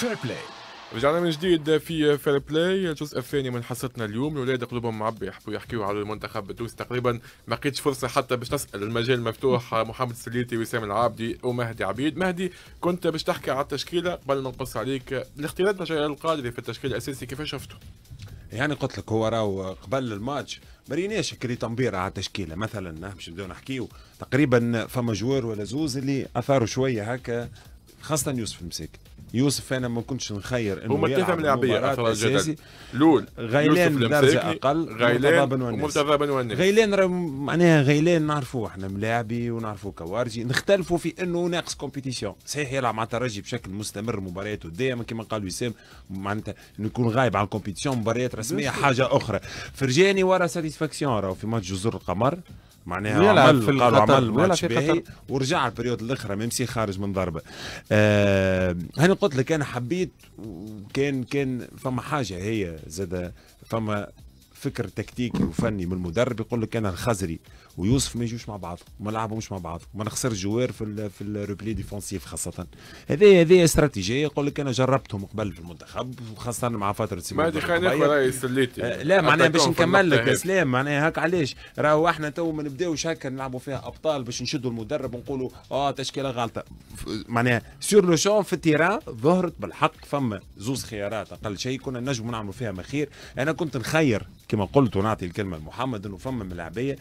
فير بلاي رجعنا من جديد في فير بلاي الجزء الثاني من حصتنا اليوم الاولاد قلوبهم معبي يحبوا يحكيوا على المنتخب التونسي تقريبا ما لقيتش فرصه حتى باش نسال المجال مفتوح محمد السليتي وسام العابدي ومهدي عبيد مهدي كنت باش تحكي على التشكيله قبل ما نقص عليك الاختيارات لجلال القادري في التشكيل الاساسي كيفاش شفته؟ يعني قلت لك هو راهو قبل الماتش ما ريناش كري تنبير على التشكيله مثلا باش نبداو نحكيو تقريبا فما جوار ولا زوز اللي اثاروا شويه هكا خاصه يوسف المساكن يوسف انا ما كنتش نخير انه هما ثلاثه ملاعبيه اخراج لول غيلان درجه اقل غيلان ومرتضى بن ونس غيلان معناها غيلان نعرفوه احنا ملاعبي ونعرفوه كوارجي نختلفوا في انه ناقص كومبيتيسيون صحيح يلعب مع الترجي بشكل مستمر مبارياته دائما كما قال وسام معناتها انه يكون غايب على الكومبيتيسيون مباريات رسميه حاجه اخرى فرجاني ورا ساتيسفاكسيون راهو في ماتش جزر القمر معناها عمل في قالوا عمل ماتش باهي ورجع البريود الاخرى ميمسي خارج من ضربه آه هاني قلت لك انا حبيت وكان كان فما حاجه هي زاد فما فكر تكتيكي وفني من المدرب يقول لك انا الخزري ويوسف ما يجوش مع بعض وما لعبهمش مع بعض وما نخسرش جوار في الـ في الروبلي ديفونسيف خاصه هذه هذه استراتيجيه يقول لك انا جربتهم قبل في المنتخب وخاصه مع فتره سيمون ما خانق راهي سليتي آه، لا معناها باش نكمل لك سلام معناها هاك علاش راهو احنا تو ما نبداوش هكا نلعبوا فيها ابطال باش نشدوا المدرب ونقولوا اه تشكيله غلطه معناها سور لو شون في التيران ظهرت بالحق فما زوز خيارات اقل شيء كنا نجم نعملوا فيها مخير انا كنت نخير كما قلت ونعطي الكلمه لمحمد انه فما من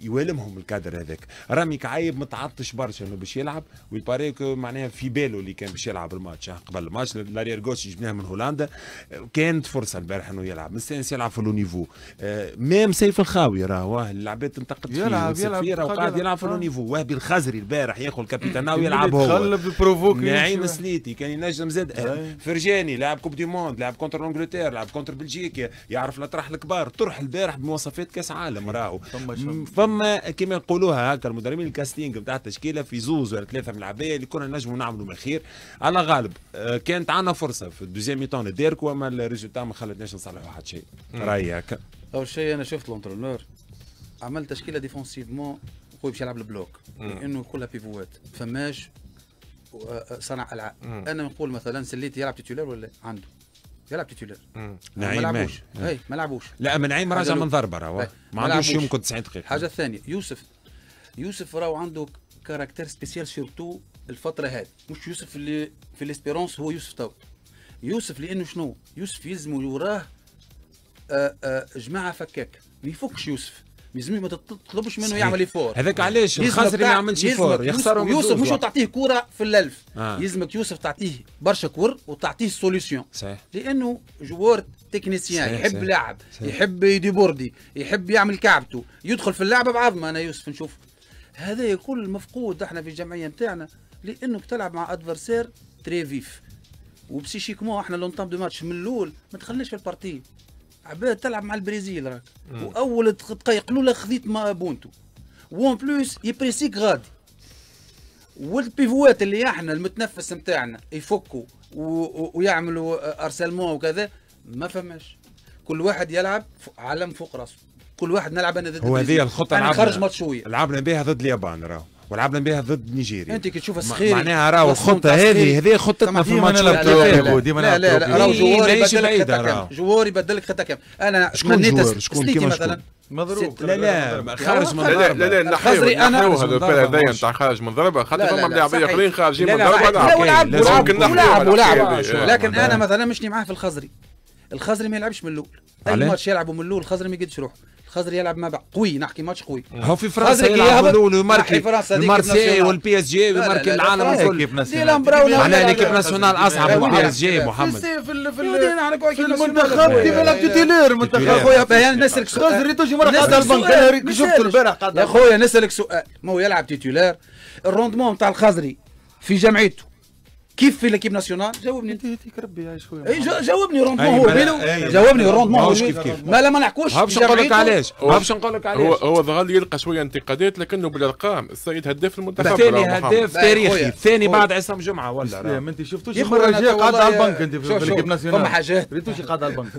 يوالمهم الكادر هذاك رامي كعايب متعطش برشا انه باش يلعب ويباري معناها في باله اللي كان باش يلعب الماتش قبل الماتش لارير جوش جبناه من هولندا كانت فرصه البارح انه يلعب مستانس يلعب في لونيفو آه، ميم سيف الخاوي راهو اللعبات انتقدت فيه يلعب يلعب وقاعد يلعب في لونيفو آه. وهبي الخزري البارح ياخذ الكابيتانا ويلعب هو نعيم سليتي كان ينجم زاد آه، فرجاني لاعب كوب دي موند لاعب كونتر انجلتير لاعب كونتر بلجيكا يعرف الاطراح الكبار طرح البارح بمواصفات كاس عالم راهو فما كما يقولوها هكا المدربين الكاستينج بتاع التشكيله في زوز ولا ثلاثه من العبايه اللي كنا نجموا نعملوا من خير على غالب آه، كانت عندنا فرصه في الدوزيام ميتون ديركو اما الريزولتا ما خلتناش نصلحوا حتى شيء رايي هكا اول شيء انا شفت لونترونور عمل تشكيله ديفونسيفمون هو باش يلعب البلوك لانه كلها بيفوات فماش آه، صنع العاب انا نقول مثلا سليتي يلعب تيتولار ولا عنده يلعب تيتولير نعيم ما لعبوش اي ما لعبوش لا من نعيم راجع من ضربه راهو إيه، ما عندوش يمكن 90 دقيقه حاجه ثانيه يوسف يوسف راهو عنده كاركتير سبيسيال سيرتو الفتره هذه مش يوسف اللي في الاسبيرونس هو يوسف تو يوسف لانه شنو يوسف يلزموا وراه آه، آه، جماعه فكاك ما يفكش يوسف يلزمك ما تطلبش منه يعمل إيه فور هذاك علاش الخزري ما يعملش إيه فور يخسر يوسف مش تعطيه كوره في الالف آه. يلزمك يوسف تعطيه برشا كور وتعطيه سوليسيون صحيح لانه جوار تكنيسيان يحب لعب يحب يدي بوردي يحب يعمل كعبته يدخل في اللعبه بعظمه انا يوسف نشوف هذا كل مفقود احنا في الجمعيه نتاعنا لانك تلعب مع ادفرسير تري فيف وبسيشيكمون احنا لونتام دو ماتش من الاول ما تخليش في البارتي عباد تلعب مع البرازيل راك واول دقيقه الاولى خذيت ما بونتو وان بلوس يبريسيك غادي والبيفوات اللي احنا المتنفس نتاعنا يفكوا ويعملوا ارسلمون وكذا ما فماش كل واحد يلعب علم فوق راسه كل واحد نلعب انا ضد هو هذه الخطه لعبنا خرج ماتشويه لعبنا بها ضد اليابان راهو ولعبنا بها ضد نيجيريا انت كي تشوف الصغير معناها راهو الخطه هذه هذه خطتنا في الماتش ديما ديما لا لا لا راهو جواري بدلك لك خطه كامل انا شكون شكون كيما مثلا مضروب لا لا خارج من ضربه لا لا لا نحيو هذا الفيل هذايا نتاع خارج من ضربه خاطر فما لاعبين اخرين خارجين من ضربه لا لا لا لا لكن انا مثلا مشني معاه في الخزري الخزري ما يلعبش من الاول اي ماتش يلعبوا من الاول الخزري ما يقدش لا خزر يلعب مع بعض قوي نحكي ماتش قوي هو في فرنسا يلعبون ويماركي المارسي والبي اس جي ويماركي العالم الكل معناها ليكيب ناسيونال اصعب من البي اس جي محمد في المنتخب ديما لك تيلير منتخب خويا بيان نسالك سؤال خزر تجي مره قاعد البنك شفت البارح قاعد يا خويا نسالك سؤال ما هو يلعب تيتيلير الروندمون نتاع الخزري في جمعيته كيف في ليكيب ناسيونال جاوبني انت يديك ربي يا شويه جا جاوبني روندمون هو بيلو جاوبني روندمون هو كيف كيف ما لا ما نحكوش باش نقول لك علاش باش نقول لك علاش هو هو ظهر يلقى شويه انتقادات لكنه بالارقام السيد هداف المنتخب ثاني هداف تاريخي الثاني بعد عصام جمعه ولا لا ما انت شفتوش المره الجايه قاعد على البنك انت في ليكيب ناسيونال فما حاجات ريتوش قاعد على البنك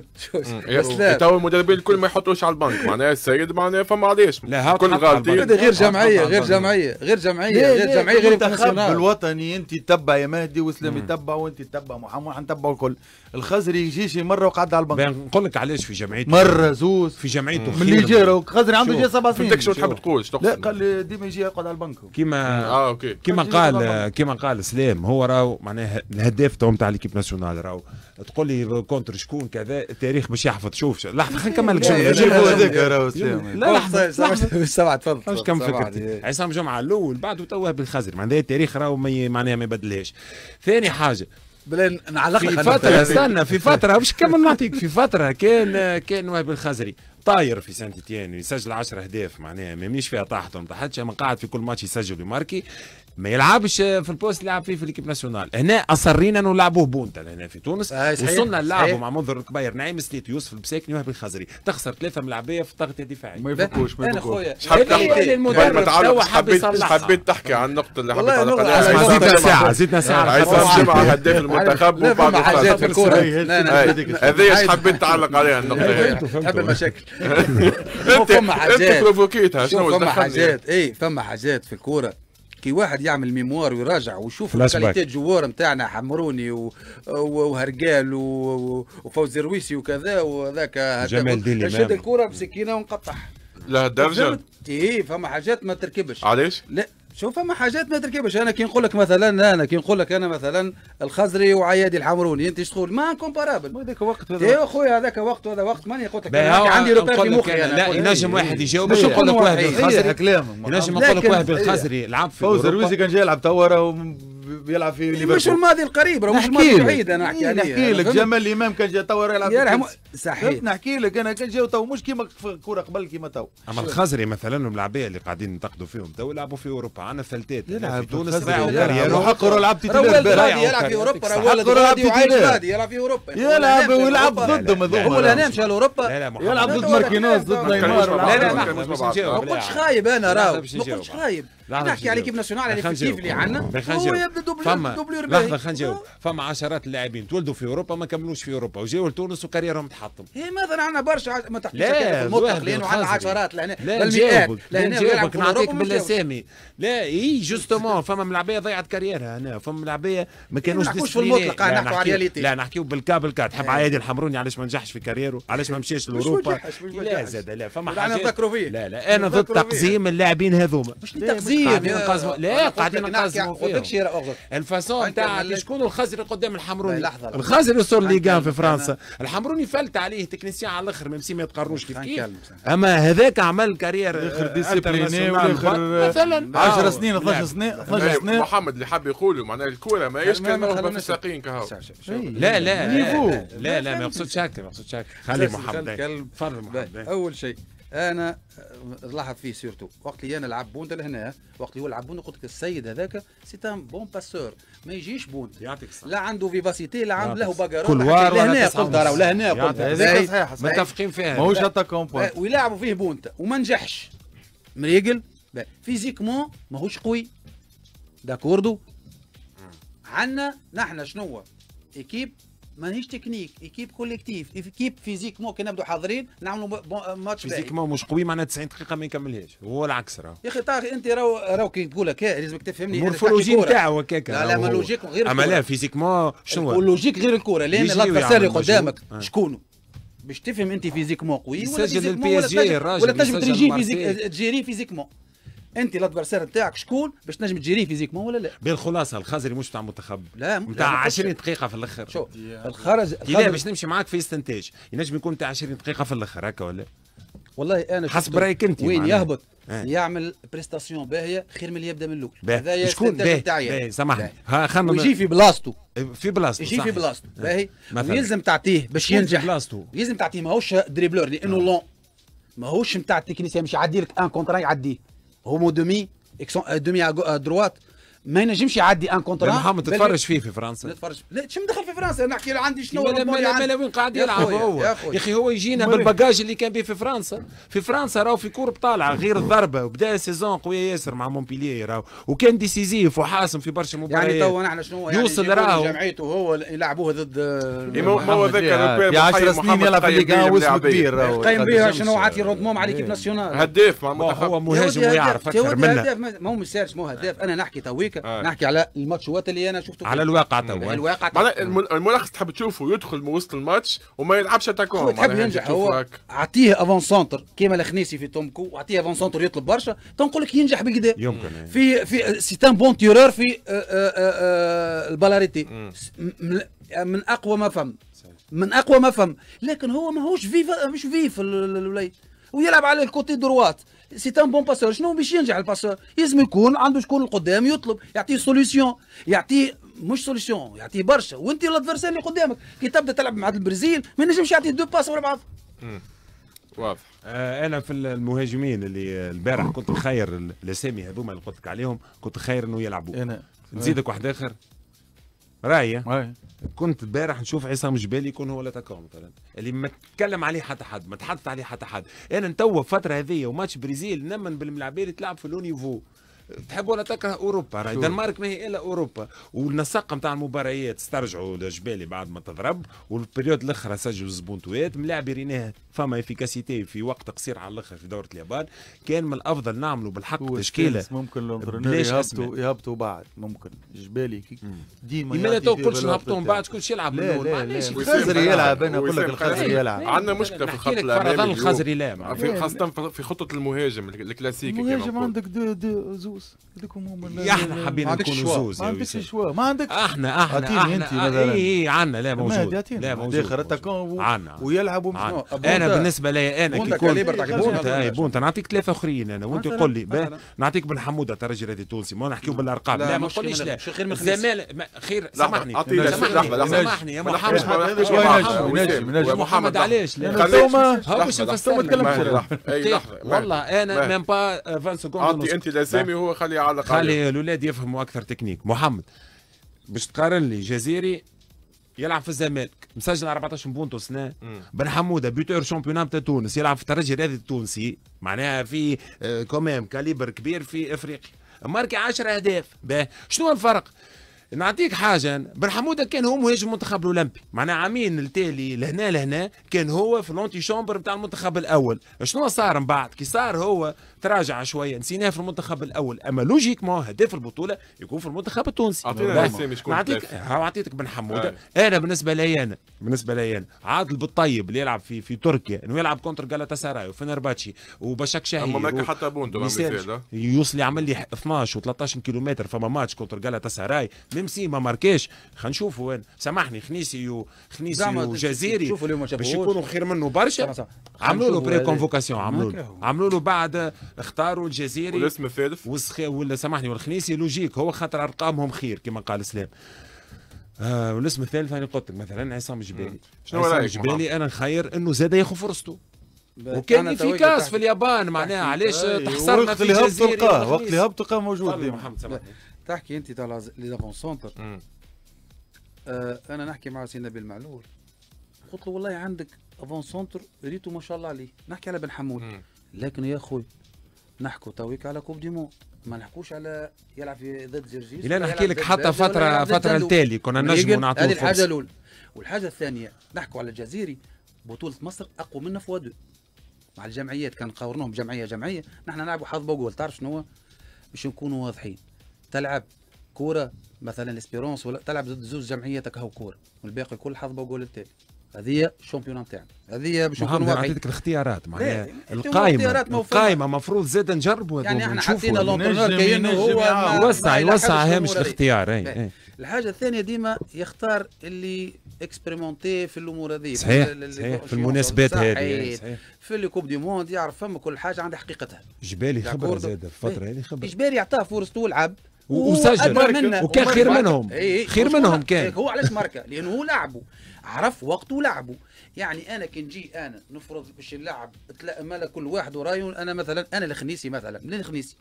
بس تو المدربين الكل ما يحطوش على البنك معناها السيد معناها فما علاش كل غالطين غير جمعيه غير جمعيه غير جمعيه غير جمعيه غير الوطني انت تبع يا مهدي وسلم يتبعوا وانت تتبع محمد حنتبعوا الكل الخزري يجي شي مره وقعد على البنك نقول لك علاش في جمعيته مره زوز في جمعيته من اللي جا الخزري عنده جا سبع سنين شو تحب تقول لا قال لي ديما يجي يقعد على البنك كيما اه اوكي كيما قال كيما قال سلام هو راهو معناها الهداف تو تاع ليكيب ناسيونال راهو تقول لي كونتر شكون كذا التاريخ باش يحفظ شوف لحظه خلينا نكمل لك جمله جيبوا هذاك راهو سلام لحظه سبعه تفضل مش كم فكرتي عصام جمعه الاول بعده توه بالخزري معناها التاريخ راهو معناها ما يبدلهاش ثاني حاجه بلا نعلق في فتره استنى في فتره باش نكمل نعطيك في فتره كان كان وهب الخزري طاير في سانتيتيان يسجل 10 اهداف معناها ما يمنيش فيها طاحت وما طاحتش قاعد في كل ماتش يسجل ويماركي ما يلعبش في البوست اللي لعب فيه في الكيب ناسيونال هنا اصرينا انه لعبوه بونتا هنا في تونس آه وصلنا نلعبوا مع منذر الكبير نعيم سليت يوسف البساكني وهبي الخزري تخسر ثلاثه ملعبيه في التغطيه الدفاعيه ما يفكوش ما يفكوش يعني المدرب توا حب يصلحها حبيت تحكي عن النقطه اللي حبيت على قناه زدنا ساعه زدنا ساعه عايز جمعه هداف المنتخب وبعد حاجات الكوره هذه حبيت تعلق عليها النقطه تحب المشاكل فما حاجات فما حاجات اي فما حاجات في الكوره كي واحد يعمل ميموار ويراجع ويشوف الكاليتي جوار نتاعنا حمروني و... وهرقال وفوزي رويسي وكذا وذاك جمال ديني نشد الكره بسكينه ونقطع درجه اي فما حاجات ما تركبش علاش؟ لا شوف فما حاجات ما تركبش انا كي نقول لك مثلا انا كي نقول لك انا مثلا الخزري وعيادي الحمروني انت تقول ما كومبارابل هذاك وقت ايوا خويا هذاك وقت وهذا وقت ماني قلت لك عندي روبير في مخي لا ينجم واحد يجاوب باش إيه. نقول لك إيه. واحد بالخزري ينجم نقول لك واحد بالخزري لعب في إيه. فوز الرويزي كان جاي يلعب توا راهو بيلعب في ليفربول مش الماضي القريب مش الماضي البعيد انا احكي عليه نحكي لك جمال الامام كان جا تو يلعب يرحم صحيح نحكي لك انا كان جا تو مش كيما الكوره قبل كيما تو اما الخزري مثلا الملاعبيه اللي قاعدين ننتقدوا فيهم تو يلعبوا في اوروبا عندنا فلتات يلعب في تونس راهو كاريرو حقروا لعب يلعب في اوروبا راهو لعب تيتولار يلعب في اوروبا يلعب ويلعب ضدهم هذوما هو الهنا مشى لاوروبا يلعب ضد ماركينوز ضد نيمار لا لا ما قلتش خايب انا راهو ما قلتش خايب لحظه نحكي على كيف ناسيونال على كيف اللي عندنا هو يبدا دوبلور دوبلور لحظه خلينا نجاوب فما عشرات اللاعبين تولدوا في اوروبا ما كملوش في اوروبا وجاوا لتونس وكاريرهم تحطم اي ماذا عندنا برشا ما تحكيش المطلق لانه عندنا عشرات لهنا بالمئات لهنا نعطيك بالاسامي لا اي جوستومون فما من ضيعت كاريرها هنا فما من إيه، ما كانوش نحكوش في المطلق نحكوا على رياليتي لا نحكيو بالكابل كارد تحب إيه. عيادي الحمروني علاش ما نجحش في كاريرو علاش ما مشاش لاوروبا لا زاد لا فما حاجه لا لا انا ضد تقزيم اللاعبين هذوما مش تقزيم فيه قاعدين نقزموا لا قاعدين نقزموا فيه الفاسون نتاع شكون الخزري قدام الحمروني الخزري وصل كان في فرنسا الحمروني فلت عليه تكنيسيان على الاخر ميم سي ما يتقروش كيف كيف اما هذاك عمل كارير اخر آه، ديسيبليني مثلا 10 آه. سنين 12 سنه 12 سنه محمد اللي حاب يقوله معناها الكوره ما كان نغبه في الساقين كهو لا لا لا لا ما يقصدش هكا ما يقصدش هكا خلي محمد تفضل محمد اول شيء انا نلاحظ آه، فيه سيرتو وقت اللي انا لعب بوندا لهنا وقت اللي هو لعب بوندا قلت لك السيد هذاك سي ان بون باسور ما يجيش بوندا يعطيك الصحه لا عنده فيفاسيتي لا عنده له كل كلوار لهنا قلت ولا لهنا قلت هذاك صحيح متفقين فيها ماهوش اتاكون بوينت آه، ويلعبوا فيه بوندا وما نجحش مريقل فيزيكمون ماهوش قوي داكوردو عندنا نحن شنو ايكيب ماهيش تكنيك ايكيب كوليكتيف ايكيب فيزيكمون كي نبدو حاضرين نعملوا ماتش فيزيكمون مش قوي معناها 90 دقيقه ما يكملهاش هو العكس راه يا اخي طارق انت راهو راهو كي تقول هكا لازمك تفهمني المورفولوجي نتاعه هكاك لا لا ما لوجيك غير اما لا فيزيكمون شنو هو لوجيك غير الكورة لان اللي قدامك آه. شكونه باش تفهم انت فيزيكمون قوي ولا يسجل البي ولا تنجم تجيري فيزيكمون انت الادفرسير نتاعك شكون باش تنجم تجيريه فيزيكمون ولا لا بالخلاصه الخزري مش بتاع منتخب لا بتاع 20 دقيقه في الاخر شوف الخرج لا باش نمشي معاك في استنتاج ينجم يكون تاع 20 دقيقه في الاخر هكا ولا والله انا حسب رايك انت وين يهبط آه. يعمل بريستاسيون باهيه خير من اللي يبدا من الاول هذا شكون باهي سامحني خمم ويجي في بلاصتو إيه، في بلاصتو يجي في بلاصتو آه. باهي ويلزم تعطيه باش ينجح يلزم تعطيه ماهوش دريبلور لانه لون آه. ماهوش نتاع التكنيسيان مش يعدي لك ان كونترا يعديه homo demi et qui sont euh, demi à droite, ما ينجمش يعدي ان كونترا محمد تتفرج فيه في فرنسا نتفرج لا شنو مدخل في فرنسا نحكي عندي شنو لا وين قاعد يلعب هو يا اخي هو يجينا بالباجاج اللي كان به في فرنسا في فرنسا راهو في كورب طالعه غير الضربه وبدا سيزون قويه ياسر مع مونبيلي راهو وكان ديسيزيف وحاسم في برشا مباريات يعني تو نحن شنو يعني يوصل راهو جمعيته هو يلعبوه ضد هو إيه، ذاك في 10 سنين يلعب في ليغا واسم كبير قايم بها شنو عاطي روندمون مع ليكيب إيه. ناسيونال هداف هو مهاجم ويعرف اكثر منه هداف مو هو مسارش مو هداف انا نحكي تويك امريكا آه. نحكي على الماتش وقت اللي انا شفته على الواقع تو على الواقع الملخص تحب تشوفه يدخل من وسط الماتش وما يلعبش اتاكون هو تحب ينجح هو اعطيه افون سونتر كيما الخنيسي في تومكو اعطيه افون سونتر يطلب برشا تنقول لك ينجح بالكدا يمكن في في سيتان بون تيرور في آه، آه، آه، البلاريتي من اقوى ما فهم من اقوى ما فهم لكن هو ماهوش فيف مش فيف الوليد ويلعب على الكوتي دروات سي ان بون باسور شنو باش ينجح الباسور لازم يكون عنده شكون القدام يطلب يعطيه سوليسيون يعطيه مش سوليسيون يعطيه برشا وانت الادفيرسير اللي قدامك كي تبدا تلعب مع البرازيل ما ينجمش يعطيه دو باس ورا بعض واضح انا في المهاجمين اللي البارح كنت خير الاسامي هذوما اللي قلت لك عليهم كنت خير انه يلعبوا انا نزيدك واحد اخر رأي كنت امبارح نشوف عصام جبالي يكون هو لا مثلا اللي ما تكلم عليه حتى حد ما تحدث عليه حتى حد انا نتوا فترة هذه وماتش برازيل نمن بالملعبين اللي تلعب في لونيفو تحب ولا تكره اوروبا راهي الدنمارك ما هي الا اوروبا والنسق نتاع المباريات استرجعوا الجبالي بعد ما تضرب والبريود الاخرى سجلوا زبونتوات ملاعب ريناه فما افيكاسيتي في وقت قصير على الاخر في دوره اليابان كان من الافضل نعملوا بالحق تشكيله ممكن يهبطوا يهبطوا بعد ممكن جبالي ديما يملا تو كلش نهبطوا بعد كلش يلعب من الاول معليش الخزري يلعب انا نقول لك الخزري يلعب عندنا مشكله في الخط الامامي الخزري لا خاصه في خطه المهاجم الكلاسيكي المهاجم عندك دو دو زوز هذوك هما احنا حابين نكونوا زوز ما عندكش شوا ما عندك احنا احنا اعطيني انت مثلا اي اي عندنا لا موجود لا موجود داخل اتاكون ويلعب انا بالنسبه لي انا كي كنت بونتا نعطيك ثلاثه اخرين انا وانت قول لي نعطيك بن حموده ترى راجل هذا تونسي ما نحكيو بالارقام لا ما تقوليش لا الزمالك خير سامحني سامحني يا محمد يا محمد علاش لا هو باش نفسر لك والله انا ميم با 20 سكوند عطي انت الاسامي هو خلي على خلي الاولاد يفهموا اكثر تكنيك محمد باش تقارن لي جزيري يلعب في الزمالك مسجل 14 بونتو سنه بن حموده بيتور شامبيون تاع تونس يلعب في الترجي الرياضي التونسي معناها في آه، كوميم كاليبر كبير في افريقيا ماركي 10 اهداف شنو الفرق نعطيك حاجه بن حموده كان هو مهاجم المنتخب الاولمبي معناها عامين التالي لهنا لهنا كان هو في لونتي شومبر بتاع المنتخب الاول شنو صار من بعد كي صار هو تراجع شويه نسيناه في المنتخب الاول اما لوجيكمون هداف البطوله يكون في المنتخب التونسي نعم. نعطيك اعطيتك بن حموده أي. نعم. انا بالنسبه لي انا بالنسبه لي انا عادل بالطيب اللي يلعب في في تركيا انه يلعب كونتر جالاتا وفنرباتشي وبشك شهي اما ماكا حتى بوندو يوصل يعمل لي 12 و13 كيلومتر فما ماتش كونتر جالاتا ميم سي ما ماركاش خلينا نشوفوا وين سامحني خنيسي و... خنيسي وجزيري باش يكونوا خير منه برشا عملوا له بري كونفوكاسيون عملوا له عملوا له بعد اختاروا الجزيري والاسم فادف وسخ... ولا سامحني والخنيسي لوجيك هو خاطر ارقامهم خير كما قال سلام آه والاسم الثالث انا قلت لك مثلا عصام جبالي الجبالي عصام جبالي انا نخير انه زاد ياخذ فرصته وكان في كاس في اليابان معناها علاش تحصرنا في الجزيرة وقت الهبط تلقاه موجود محمد سامحني تحكي انت تاع لي زافون سونتر انا نحكي مع سي نبيل معلول قلت له والله عندك افون سونتر ريتو ما شاء الله عليه نحكي على بن حمود لكن يا اخوي نحكوا تويك على كوب ديمون ما نحكوش على يلعب في ضد زرجيس لا نحكي لك حتى فتره فتره التالي كنا نجم نعطوه هذه الحاجه الاولى والحاجه الثانيه نحكوا على الجزيري بطوله مصر اقوى منا في وادو مع الجمعيات كان قاورناهم جمعيه جمعيه نحن نلعبوا حظ بوجول تعرف شنو هو باش نكونوا واضحين تلعب كوره مثلا اسبيرونس ولا تلعب ضد زوج جمعيتك هاو كوره والباقي كل حظ وقول التالي هذه الشامبيون نتاعنا هذه باش نكون عطيتك الاختيارات معناها القائمه القائمه المفروض زاد نجربوا يعني احنا حطينا لونترونور كاين هو يوسع يوسع هامش الاختيار اي, إيه. الحاجه الثانيه ديما يختار اللي اكسبريمونتي في الامور هذه صحيح في صحيح في المناسبات هذه يعني في اللي كوب دي موند يعرف فما كل حاجه عندها حقيقتها جبالي خبره زاد الفتره إيه. هذه خبره جبالي يعطاه فرصته يلعب وسجل وكان إيه، إيه. خير منهم خير منهم كان هو علاش ماركا لانه هو لعبه عرف وقته لعبه يعني انا كي نجي انا نفرض باش نلعب مالا كل واحد ورايه انا مثلا انا الخنيسي مثلا من الخنيسي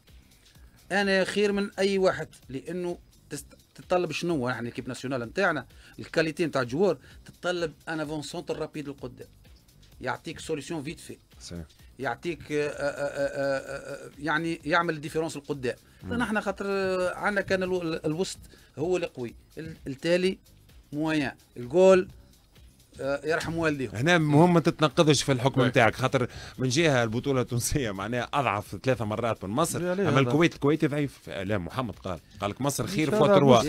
انا خير من اي واحد لانه تست... تتطلب شنو احنا كيب ناسيونال نتاعنا الكاليتي نتاع الجوار تتطلب فون سونتر رابيد القدام يعطيك سوليسيون فيت في يعطيك آه، آه، آه، يعني يعمل ديفيرونس القدام نحن خاطر عندنا كان الوسط هو اللي قوي التالي موان الجول آه، يرحم والديه هنا مهم ما تتنقضش في الحكم إيه. نتاعك خاطر من جهه البطوله التونسيه معناها اضعف ثلاثه مرات من مصر اما الكويت الكويت ضعيف لا محمد قال قال لك مصر خير فوا تروا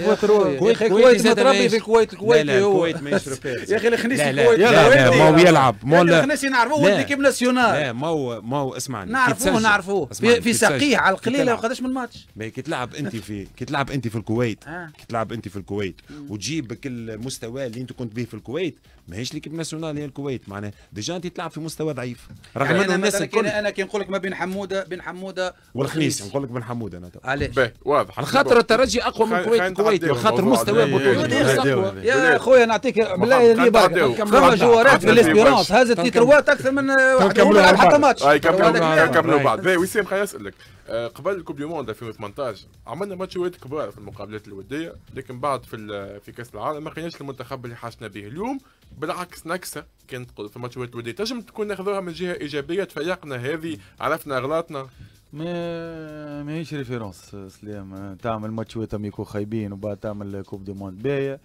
الكويت الكويت متربي في الكويت الكويت لا الكويت ما يشرب يا اخي الخنيسي الكويت لا لا ما هو يلعب ما الخنيسي نعرفوه ولد كيب ناسيونال لا ما هو ما هو اسمعني نعرفوه نعرفوه في سقيه على القليله وقداش من ماتش كي تلعب انت في كي تلعب انت في الكويت آه. كي تلعب انت في الكويت وتجيب كل المستوى اللي انت كنت به في الكويت ماهيش ليكيب ناسيونال هي الكويت معناها ديجا انت تلعب في مستوى ضعيف رغم يعني انه الناس الكل انا كي نقول لك ما بين حموده بين حموده والخميس نقول لك بين حموده انا علاش واضح على خاطر الترجي اقوى من الكويت الكويت على خاطر مستوى بطولي يا خويا نعطيك بالله اللي برك فما جوارات في الاسبيرونس هزت لي تروات اكثر من حتى ماتش كملوا بعض وسام خليني اسالك آه، قبل الكوب دي موند 2018 عملنا ماتشات كبار في المقابلات الوديه لكن بعد في في كاس العالم ما لقيناش المنتخب اللي حاشنا به اليوم بالعكس نكسه كانت في ماتش ودي تنجم تكون ناخذوها من جهه ايجابيه تفيقنا هذه عرفنا اغلاطنا ما ماهيش ريفيرونس سلام تعمل ماتشوات يكون خايبين وبعد تعمل كوب دي موند باهيه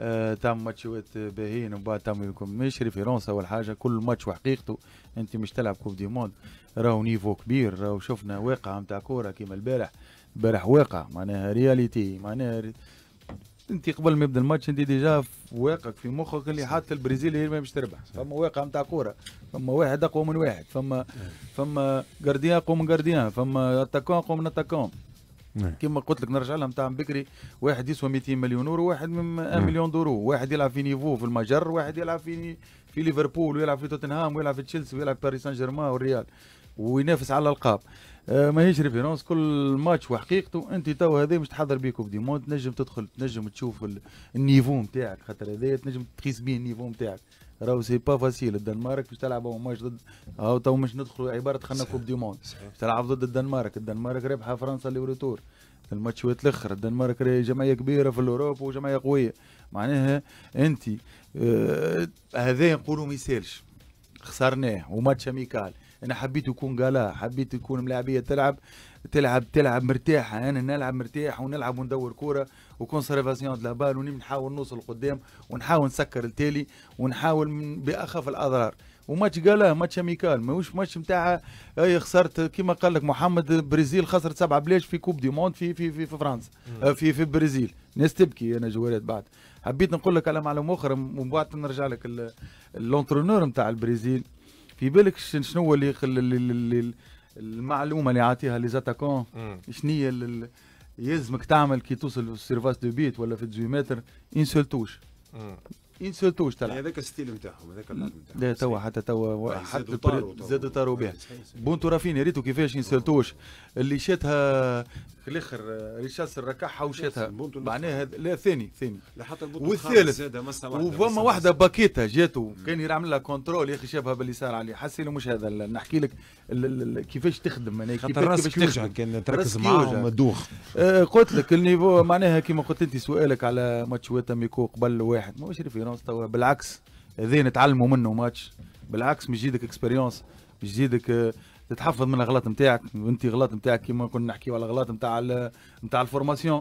آه، تعمل ماتشوات باهيين وبعد تعمل ماهيش ريفيرونس اول حاجه كل ماتش وحقيقته انت مش تلعب كوب دي موند راهو نيفو كبير راهو شفنا واقعه نتاع كوره كيما البارح البارح واقع معناها رياليتي معناها ري... انت قبل ما يبدا الماتش انت ديجا واقع في مخك اللي حاط البرازيل هي ما باش تربح فما واقع نتاع كوره فما واحد اقوى من واحد فما إيه. فما جارديان اقوى من جارديان فما اتاكون اقوى من اتاكون إيه. كما قلت لك نرجع لها نتاع بكري واحد يسوى 200 مليون يورو واحد من 1 إيه. مليون دورو واحد يلعب في نيفو في المجر واحد يلعب في في ليفربول ويلعب في توتنهام ويلعب في تشيلسي ويلعب في باريس سان جيرمان والريال وينافس على الالقاب آه، ماهيش ريفيرونس كل ماتش وحقيقته انت تو هذا مش تحضر بيه كوب دي موند تنجم تدخل تنجم تشوف النيفو نتاعك خاطر هذايا تنجم تقيس بيه النيفو نتاعك راهو سي با فاسيل الدنمارك باش تلعب ماتش ضد هاو تو مش ندخلوا عباره خلنا كوب دي موند تلعب ضد الدنمارك الدنمارك رابحه فرنسا اللي ريتور الماتشات الاخر الدنمارك جمعيه كبيره في الاوروب وجمعيه قويه معناها انت آه هذا نقولوا ما يسالش خسرناه وماتش اميكال انا حبيت يكون قالها حبيت يكون ملاعبيه تلعب تلعب تلعب مرتاحه انا يعني نلعب مرتاح ونلعب وندور كوره وكونسيرفاسيون دو لابال ونحاول نوصل لقدام ونحاول نسكر التالي ونحاول باخف الاضرار وماتش قالا ماتش اميكال ماهوش ماتش نتاع اي خسرت كيما قال لك محمد برازيل خسرت سبعه بلاش في كوب دي موند في في في, في فرنسا في في برازيل ناس تبكي انا جوالات بعد حبيت نقول لك على معلومه اخرى ومن بعد نرجع لك اللونترونور نتاع البرازيل في بالك شنو اللي, اللي المعلومه اللي عاطيها لي زاتاكون شنو هي يلزمك تعمل كي توصل في السيرفاس دو بيت ولا في 18 متر ان سول توش ان سول توش تلعب يعني هذاك الستيل نتاعهم هذاك اللعب نتاعهم لا توا حتى توا حتى زادوا طاروا به بونتو رافيني ريتو كيفاش ان سول توش اللي شاتها في الاخر ريشاس آه، ركع حوشتها معناها لا ثاني ثاني لحتى والثالث وفما واحده باكيتا جاتو كان يعمل لها كونترول يا اخي شافها باللي صار عليه حسي مش هذا نحكي لك كيفاش تخدم معناها كيفاش راسك كان تركز معاهم دوخ آه، قلت لك النيفو معناها كما قلت انت سؤالك على ماتش ميكو قبل واحد ماهوش ريفيرونس توا بالعكس هذين تعلموا منه ماتش بالعكس مش جيدك اكسبيريونس مش أه تتحفظ من الاغلاط نتاعك وانت غلط نتاعك كيما كنا نحكيو على الاغلاط نتاع نتاع الفورماسيون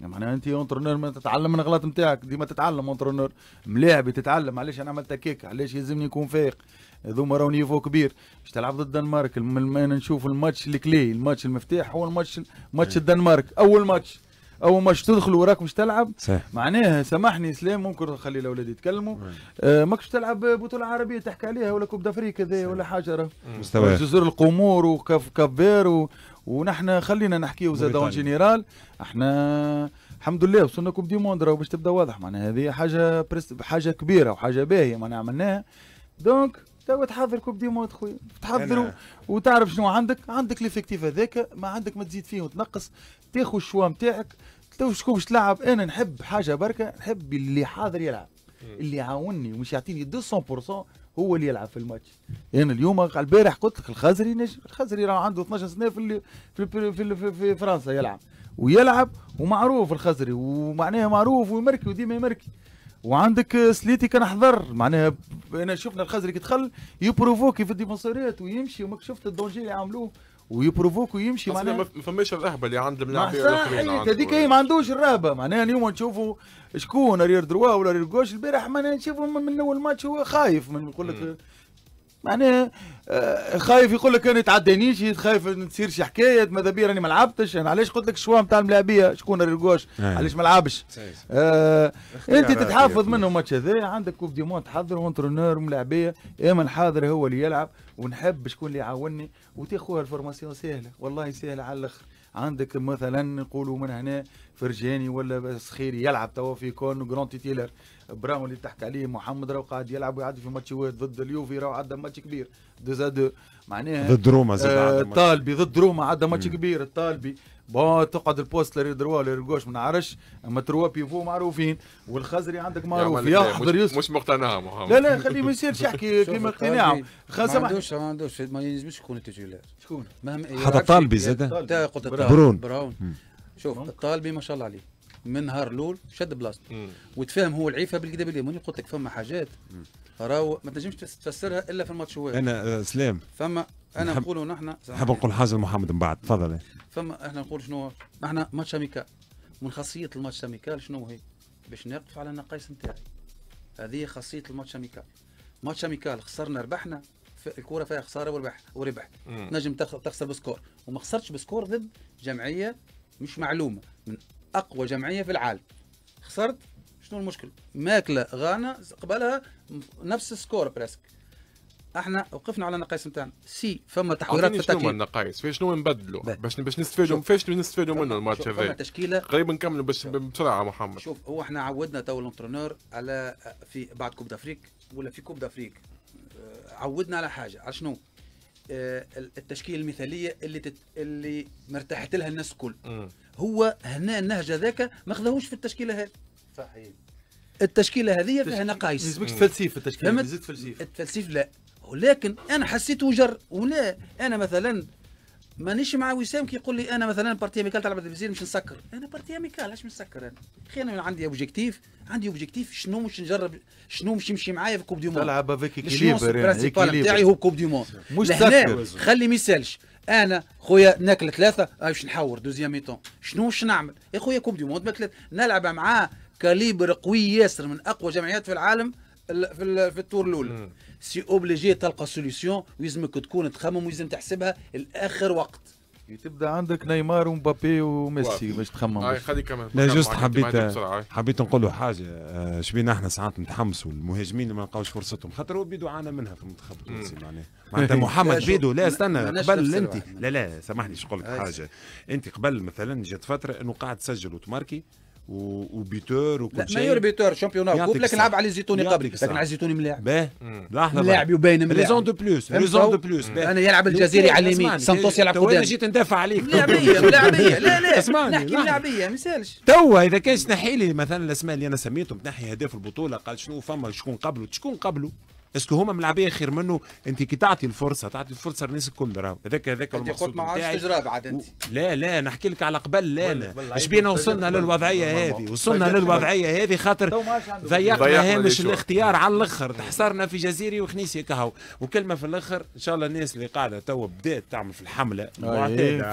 معناها يعني انت اونترونور ما تتعلم من الاغلاط نتاعك ديما تتعلم اونترونور ملاعبي تتعلم علاش انا عملت هكاك علاش يلزمني نكون فايق هذوما راهو نيفو كبير باش تلعب ضد الدنمارك انا نشوف الماتش الكلي الماتش المفتاح هو الماتش ماتش الدنمارك اول ماتش او ما تدخل وراك مش تلعب صح. معناها سامحني سلام ممكن نخلي الاولاد يتكلموا آه ماكش تلعب بطوله عربيه تحكي عليها ولا كوب دافريك هذا ولا حاجه مستوى جزر القمور وكفار و... ونحن خلينا نحكي زاد اون جينيرال احنا الحمد لله وصلنا كوب دي موند باش تبدا واضح معناها هذه حاجه برس... حاجه كبيره وحاجه باهيه معناها عملناها دونك توا تحضر كوب دي موند خويا تحضر وتعرف شنو عندك عندك ليفيكتيف هذاك ما عندك ما تزيد فيه وتنقص تاخذ الشوا نتاعك تو شكون باش تلعب انا نحب حاجه بركه نحب اللي حاضر يلعب اللي يعاونني ومش يعطيني 200% هو اللي يلعب في الماتش انا يعني اليوم البارح قلت لك الخزري نجم الخزري راه عنده 12 سنه في في, في, في, في فرنسا يلعب ويلعب ومعروف الخزري ومعناها معروف ويمركي وديما يمركي وعندك سليتي كان حضر معناها انا شفنا الخزري كي دخل يبروفوكي في الديفونسورات ويمشي وماك شفت الدونجي اللي عملوه ويبروفوك ويمشي معناها ما فماش الرهبه اللي عند اللاعبين الاخرين هذيك هي ما عندوش الرهبه معناها اليوم نشوفوا شكون رير دروا ولا رير جوش البارح معناها نشوفهم من اول ماتش هو خايف من يقول لك معناها آه، خايف يقول لك انا تعدينيش خايف ما تصيرش حكايه ماذا بيا راني ما لعبتش انا علاش قلت لك الشوا نتاع الملاعبيه شكون ريغوش إيه. علاش ما لعبش آه انت تتحافظ منه الماتش هذا عندك كوب دي مون تحضر وانترونور وملاعبيه ايمن حاضر هو اللي يلعب ونحب شكون اللي يعاوني وتاخوها الفورماسيون سهله والله سهله على الاخر عندك مثلا نقولوا من هنا فرجاني ولا سخيري يلعب توا في كون جرون تيتيلر براون اللي تحكي عليه محمد راهو قاعد يلعب ويعدي في ماتش واحد ضد اليوفي راهو عدى ماتش كبير دو زاد معناها ضد روما زاد آه طالبي ضد روما عدى ماتش كبير الطالبي بون تقعد البوست لا دروا ولا ما نعرفش اما تروا بيفو معروفين والخزري عندك معروف يا حضر يوسف مش مقتنع محمد لا لا خليه ما يصيرش يحكي كيما اقتناع ما عندوش ما عندوش ما يلزمش يكون تيتولار شكون حتى الطالبي زاد براون برون براون شوف الطالبي ما شاء الله عليه من نهار الاول شد بلاصته وتفهم هو العيفه بالكذا باللي ماني قلت لك فما حاجات راهو ما تنجمش تفسرها الا في الماتش هو انا آه، سلام فما انا نقول نحن نحب نقول حاجه محمد من بعد تفضل فما احنا نقول شنو احنا ماتش اميكال من خاصيه الماتش اميكال شنو هي باش نقف على النقائص نتاعي هذه خاصيه الماتش اميكال ماتش اميكال خسرنا ربحنا الكره فيها خساره وربح وربح نجم تخسر بسكور وما خسرتش بسكور ضد جمعيه مش معلومه من اقوى جمعيه في العالم خسرت شنو المشكل ماكله غانا قبلها نفس السكور بريسك احنا وقفنا على نقائص نتاعنا سي فما تحويرات في التكتيك شنو النقائص في شنو نبدلوا باش باش نستفادوا فاش نستفادوا منه الماتش هذا تشكيله قريب نكملوا باش بسرعه محمد شوف هو احنا عودنا تو الانترنور على في بعد كوب دافريك ولا في كوب دافريك آه، عودنا على حاجه على شنو آه، التشكيله المثاليه اللي تت... اللي مرتاحت لها الناس الكل هو هنا النهج هذاك ما خذاهوش في التشكيله هذه صحيح التشكيله هذه فيها نقائص لازمك تفلسف التشكيله لازمك تفلسف التفلسيف لا ولكن انا حسيته جر ولا انا مثلا مانيش مع وسام كي يقول لي انا مثلا بارتي اميكال تلعب التلفزيون مش نسكر انا بارتي اميكال علاش نسكر انا خي انا عندي اوبجيكتيف عندي اوبجيكتيف شنو مش نجرب شنو مش يمشي معايا في كوب دي مون تلعب هذاك كيليبر البرانسيبال تاعي هو كوب دي مون مش سكر خلي ما يسالش انا خويا ناكل ثلاثه باش نحور دوزيام ميتون شنو مش نعمل يا خويا كوب دي مون نلعب معاه كاليبر قوي ياسر من اقوى جمعيات في العالم في في التور الاول سي اوبليجي تلقى سوليسيون ويلزمك تكون تخمم ويلزم تحسبها لاخر وقت تبدا عندك نيمار ومبابي وميسي باش تخمم هاي خلي كمان لا جوست حبيت حبيت نقول حاجه آه، شبينا احنا ساعات نتحمسوا المهاجمين ما لقاوش فرصتهم خاطر هو بيدو عانى منها في المنتخب التونسي معناها معناتها محمد بيدو لا استنى قبل انت لا لا سامحني باش نقول لك حاجه انت قبل مثلا جات فتره انه قاعد تسجل وتماركي وبيتور وكل شيء مايور بيتور شامبيون كوب لكن لعب علي الزيتوني قبل لكن علي الزيتوني ملاعب باه لحظه ملاعب يبين ملاعب ريزون دو بلوس ريزون دو بلوس انا يلعب الجزيري إيه؟ على اليمين سانتوس يلعب قدام انا جيت ندافع عليك ملاعبيه ملاعبيه لا لا اسمعني نحكي ملاعبيه ما يسالش توا اذا كان تنحي لي مثلا الاسماء اللي انا سميتهم تنحي اهداف البطوله قال شنو فما شكون قبله شكون قبله اسكو هما ملعبيه خير منه انت كي تعطي الفرصه تعطي الفرصه للناس الكل راهو هذاك هذاك انت قلت ما عادش تجرى بعد انت لا لا نحكي لك على قبل لا لا اش بينا وصلنا للوضعيه هذه وصلنا للوضعيه هذه خاطر ضيقنا هامش الاختيار على الاخر تحصرنا في جزيري وخنيسي كهو وكلمه في الاخر ان شاء الله الناس اللي قاعده تو بدات تعمل في الحمله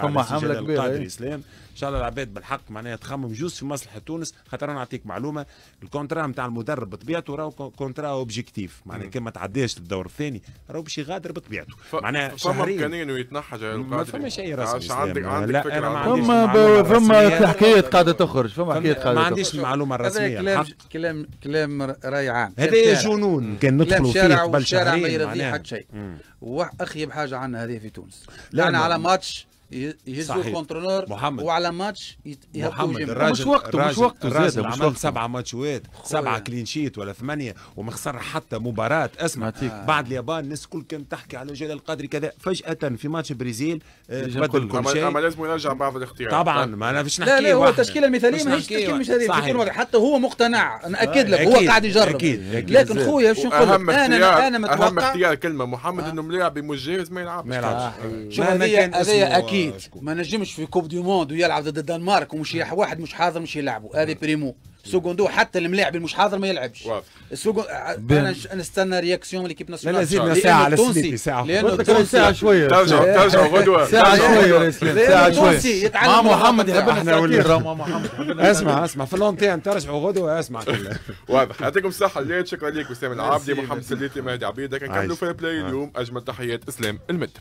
فما حمله كبيره القادري ان شاء الله العباد بالحق معناها تخمم جوز في مصلحه تونس خاطر انا نعطيك معلومه الكونترا نتاع المدرب بطبيعته راهو كونترا اوبجيكتيف معناها كما ما تعداش للدور الثاني راهو باش يغادر بطبيعته ف... معناها فما امكانيه انه يتنحى ما فماش اي رسمي عندك عندك فما فما حكايات قاعده تخرج فما حكايات قاعده ما عنديش المعلومه الرسميه كلام كلام كلام راي عام هذا جنون كان ندخلوا فيه قبل شهرين ما يرضي حتى شيء اخيب حاجه عندنا هذه في تونس لا على ماتش يهزوا الكونترولور محمد وعلى ماتش محمد الراجل مش وقته مش وقته زاد مش وقته سبعه ماتشات سبعه كلين شيت ولا ثمانيه وما خسر حتى مباراه اسمع آه. بعد اليابان الناس الكل كانت تحكي على جلال القدري كذا فجاه في ماتش بريزيل آه، تبدل كل شيء اما لازم يرجع بعض الاختيارات طبعا طيب. ما انا فيش نحكي لا لا هو التشكيله المثاليه ماهيش تشكيله مش هذه حتى هو مقتنع ناكد لك هو قاعد يجرب أكيد. لكن خويا شو نقول انا انا متوقع اهم اختيار كلمه محمد آه. انه ملاعب جاهز ما يلعبش ما يلعبش شو هذه اكيد اكيد ما نجمش في كوب دي موند ويلعب ضد الدنمارك ومش نعم. واحد مش حاضر مش يلعبه هذه نعم. بريمو نعم. سوغوندو حتى الملاعب اللي مش حاضر ما يلعبش سكوندو انا نستنى رياكسيون ليكيب ناسيونال لا زيدنا ساعه على السليبي ساعه لانه ساعه شويه ترجعوا ترجعوا غدوه ساعه شويه ساعه شويه ما محمد احنا ولا محمد اسمع اسمع في اللون ترجعوا غدوه اسمع واضح يعطيكم الصحه الليل شكرا لك وسام العابدي محمد سليتي مهدي عبيد نكملوا في بلاي آه. اليوم اجمل تحيات اسلام المد